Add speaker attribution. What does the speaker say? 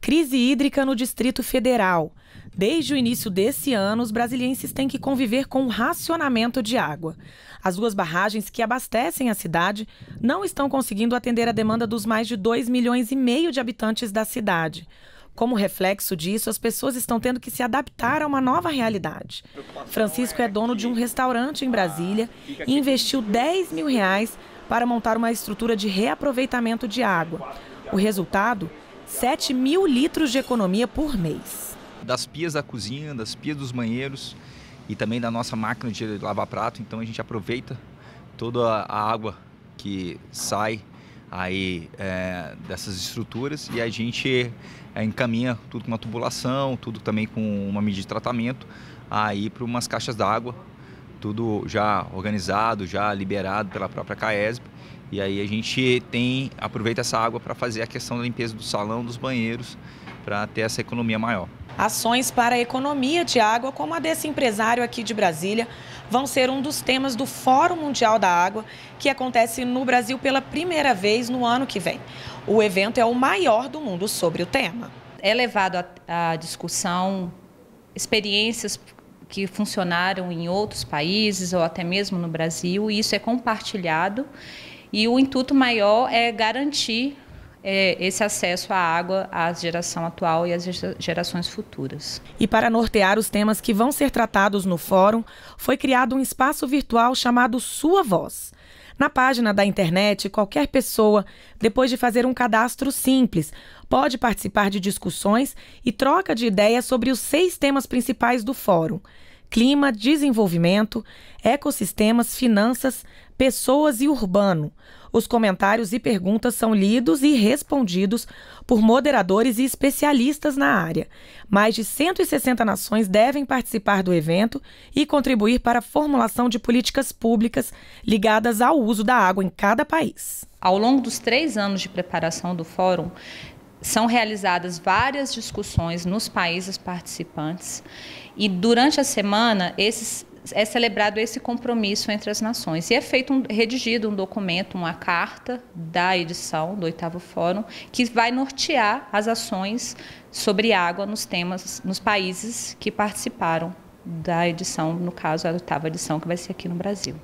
Speaker 1: Crise hídrica no Distrito Federal. Desde o início desse ano, os brasilienses têm que conviver com o racionamento de água. As duas barragens que abastecem a cidade não estão conseguindo atender a demanda dos mais de 2 milhões e meio de habitantes da cidade. Como reflexo disso, as pessoas estão tendo que se adaptar a uma nova realidade. Francisco é dono de um restaurante em Brasília e investiu 10 mil reais para montar uma estrutura de reaproveitamento de água. O resultado 7 mil litros de economia por mês.
Speaker 2: Das pias da cozinha, das pias dos banheiros e também da nossa máquina de lavar prato. Então a gente aproveita toda a água que sai aí é, dessas estruturas e a gente é, encaminha tudo com uma tubulação, tudo também com uma medida de tratamento aí para umas caixas d'água tudo já organizado, já liberado pela própria CAESB. E aí a gente tem aproveita essa água para fazer a questão da limpeza do salão, dos banheiros, para ter essa economia maior.
Speaker 1: Ações para a economia de água, como a desse empresário aqui de Brasília, vão ser um dos temas do Fórum Mundial da Água, que acontece no Brasil pela primeira vez no ano que vem. O evento é o maior do mundo sobre o tema.
Speaker 3: É levado à discussão experiências que funcionaram em outros países ou até mesmo no Brasil, e isso é compartilhado. E o intuito maior é garantir é, esse acesso à água à geração atual e às gerações futuras.
Speaker 1: E para nortear os temas que vão ser tratados no fórum, foi criado um espaço virtual chamado Sua Voz. Na página da internet, qualquer pessoa, depois de fazer um cadastro simples, pode participar de discussões e troca de ideias sobre os seis temas principais do fórum clima, desenvolvimento, ecossistemas, finanças, pessoas e urbano. Os comentários e perguntas são lidos e respondidos por moderadores e especialistas na área. Mais de 160 nações devem participar do evento e contribuir para a formulação de políticas públicas ligadas ao uso da água
Speaker 3: em cada país. Ao longo dos três anos de preparação do fórum, são realizadas várias discussões nos países participantes e durante a semana esses, é celebrado esse compromisso entre as nações e é feito um, redigido um documento, uma carta da edição do oitavo fórum que vai nortear as ações sobre água nos temas nos países que participaram da edição, no caso a oitava edição que vai ser aqui no Brasil.